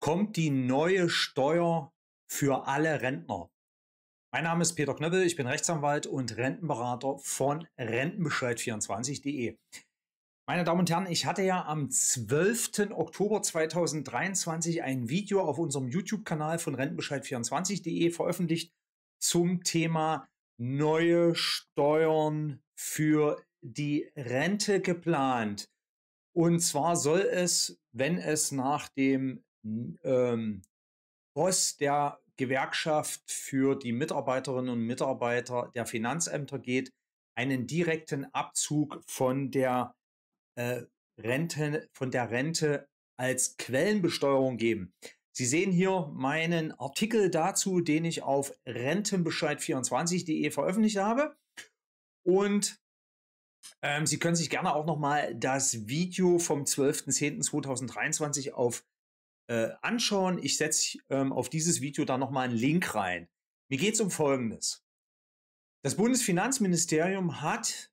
kommt die neue Steuer für alle Rentner. Mein Name ist Peter Knöppel, ich bin Rechtsanwalt und Rentenberater von Rentenbescheid24.de. Meine Damen und Herren, ich hatte ja am 12. Oktober 2023 ein Video auf unserem YouTube-Kanal von Rentenbescheid24.de veröffentlicht zum Thema neue Steuern für die Rente geplant. Und zwar soll es, wenn es nach dem ähm, Boss der Gewerkschaft für die Mitarbeiterinnen und Mitarbeiter der Finanzämter geht, einen direkten Abzug von der äh, Rente, von der Rente als Quellenbesteuerung geben. Sie sehen hier meinen Artikel dazu, den ich auf rentenbescheid24.de veröffentlicht habe. Und ähm, Sie können sich gerne auch nochmal das Video vom 12.10.2023 auf äh, anschauen. Ich setze ähm, auf dieses Video da nochmal einen Link rein. Mir geht es um Folgendes. Das Bundesfinanzministerium hat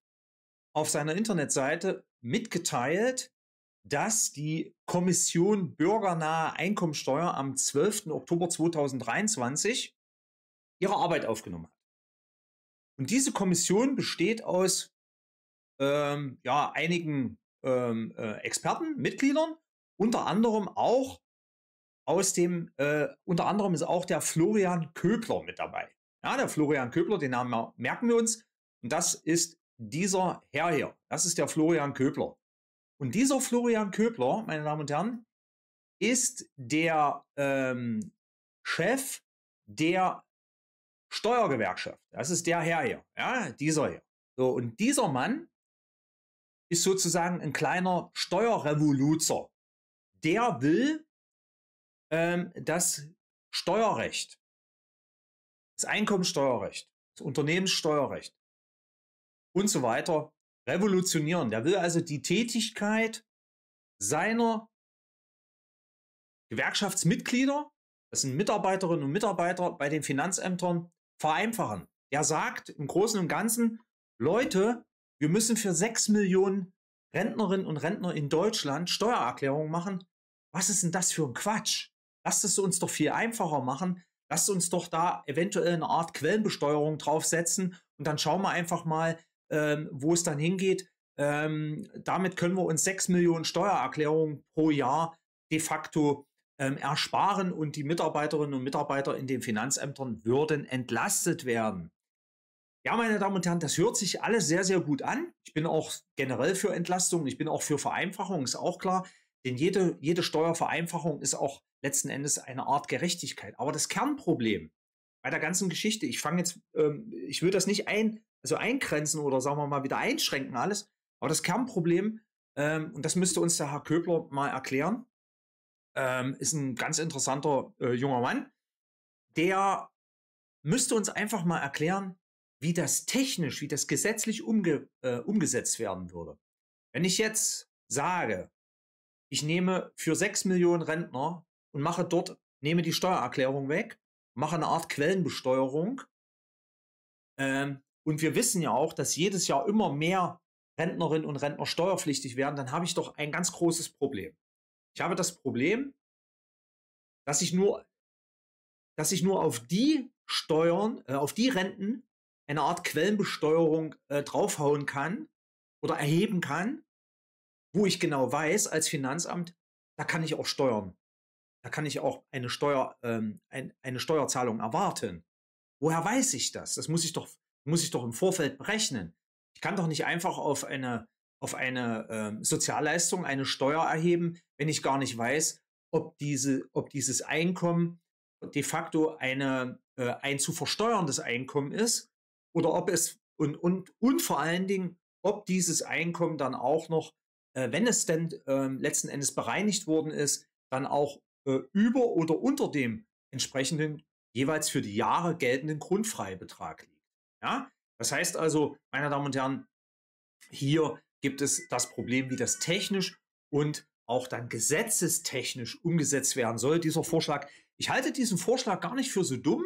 auf seiner Internetseite mitgeteilt, dass die Kommission bürgernahe Einkommensteuer am 12. Oktober 2023 ihre Arbeit aufgenommen hat. Und diese Kommission besteht aus ähm, ja, einigen ähm, äh, Experten, Mitgliedern, unter anderem auch aus dem, äh, unter anderem ist auch der Florian Köbler mit dabei. Ja, der Florian Köbler, den Namen merken wir uns. Und das ist dieser Herr hier. Das ist der Florian Köbler. Und dieser Florian Köbler, meine Damen und Herren, ist der ähm, Chef der Steuergewerkschaft. Das ist der Herr hier. Ja, dieser hier. So, und dieser Mann ist sozusagen ein kleiner Steuerrevoluzer. Der will ähm, das Steuerrecht, das Einkommensteuerrecht, das Unternehmenssteuerrecht und so weiter revolutionieren. Der will also die Tätigkeit seiner Gewerkschaftsmitglieder, das sind Mitarbeiterinnen und Mitarbeiter bei den Finanzämtern, vereinfachen. Er sagt im Großen und Ganzen, Leute, wir müssen für sechs Millionen Rentnerinnen und Rentner in Deutschland Steuererklärungen machen. Was ist denn das für ein Quatsch? Lasst es uns doch viel einfacher machen. Lasst uns doch da eventuell eine Art Quellenbesteuerung draufsetzen und dann schauen wir einfach mal, ähm, wo es dann hingeht. Ähm, damit können wir uns 6 Millionen Steuererklärungen pro Jahr de facto ähm, ersparen und die Mitarbeiterinnen und Mitarbeiter in den Finanzämtern würden entlastet werden. Ja, meine Damen und Herren, das hört sich alles sehr, sehr gut an. Ich bin auch generell für Entlastung, ich bin auch für Vereinfachung, ist auch klar. Denn jede, jede Steuervereinfachung ist auch letzten Endes eine Art Gerechtigkeit. Aber das Kernproblem bei der ganzen Geschichte, ich fange jetzt, ähm, ich will das nicht ein, also eingrenzen oder sagen wir mal wieder einschränken alles, aber das Kernproblem, ähm, und das müsste uns der Herr Köbler mal erklären, ähm, ist ein ganz interessanter äh, junger Mann, der müsste uns einfach mal erklären, wie das technisch, wie das gesetzlich umge äh, umgesetzt werden würde. Wenn ich jetzt sage, ich nehme für sechs Millionen Rentner und mache dort, nehme die Steuererklärung weg, mache eine Art Quellenbesteuerung. Ähm, und wir wissen ja auch, dass jedes Jahr immer mehr Rentnerinnen und Rentner steuerpflichtig werden, dann habe ich doch ein ganz großes Problem. Ich habe das Problem, dass ich nur, dass ich nur auf die Steuern, äh, auf die Renten eine Art Quellenbesteuerung äh, draufhauen kann oder erheben kann, wo ich genau weiß als Finanzamt, da kann ich auch steuern. Da kann ich auch eine, Steuer, ähm, ein, eine Steuerzahlung erwarten. Woher weiß ich das? Das muss ich doch, muss ich doch im Vorfeld berechnen. Ich kann doch nicht einfach auf eine, auf eine ähm, Sozialleistung eine Steuer erheben, wenn ich gar nicht weiß, ob, diese, ob dieses Einkommen de facto eine, äh, ein zu versteuerndes Einkommen ist oder ob es und, und, und vor allen Dingen, ob dieses Einkommen dann auch noch, äh, wenn es denn äh, letzten Endes bereinigt worden ist, dann auch äh, über oder unter dem entsprechenden jeweils für die Jahre geltenden Grundfreibetrag liegt. Ja? Das heißt also, meine Damen und Herren, hier gibt es das Problem, wie das technisch und auch dann gesetzestechnisch umgesetzt werden soll, dieser Vorschlag. Ich halte diesen Vorschlag gar nicht für so dumm.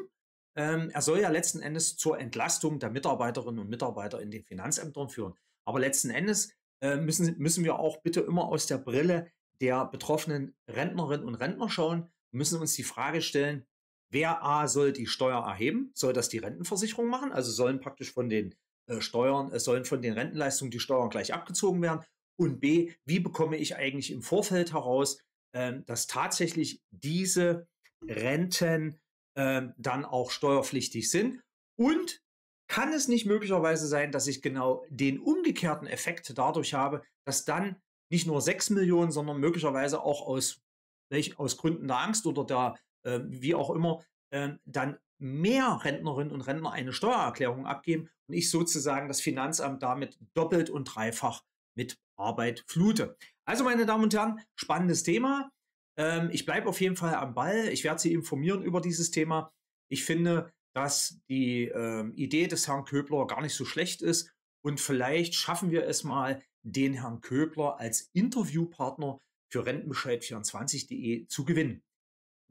Ähm, er soll ja letzten Endes zur Entlastung der Mitarbeiterinnen und Mitarbeiter in den Finanzämtern führen. Aber letzten Endes äh, müssen, müssen wir auch bitte immer aus der Brille der betroffenen Rentnerinnen und Rentner schauen, müssen uns die Frage stellen, wer A soll die Steuer erheben? Soll das die Rentenversicherung machen? Also sollen praktisch von den äh, Steuern, äh, sollen von den Rentenleistungen die Steuern gleich abgezogen werden? Und B, wie bekomme ich eigentlich im Vorfeld heraus, äh, dass tatsächlich diese Renten ähm, dann auch steuerpflichtig sind? Und kann es nicht möglicherweise sein, dass ich genau den umgekehrten Effekt dadurch habe, dass dann nicht nur 6 Millionen, sondern möglicherweise auch aus, aus Gründen der Angst oder der, äh, wie auch immer, äh, dann mehr Rentnerinnen und Rentner eine Steuererklärung abgeben und ich sozusagen das Finanzamt damit doppelt und dreifach mit Arbeit flute. Also meine Damen und Herren, spannendes Thema. Ähm, ich bleibe auf jeden Fall am Ball. Ich werde Sie informieren über dieses Thema. Ich finde, dass die ähm, Idee des Herrn Köbler gar nicht so schlecht ist und vielleicht schaffen wir es mal, den Herrn Köbler als Interviewpartner für rentenbescheid24.de zu gewinnen.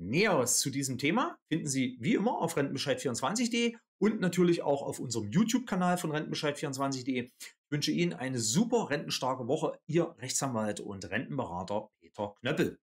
Näheres zu diesem Thema finden Sie wie immer auf rentenbescheid24.de und natürlich auch auf unserem YouTube-Kanal von rentenbescheid24.de. Ich wünsche Ihnen eine super rentenstarke Woche. Ihr Rechtsanwalt und Rentenberater Peter Knöppel.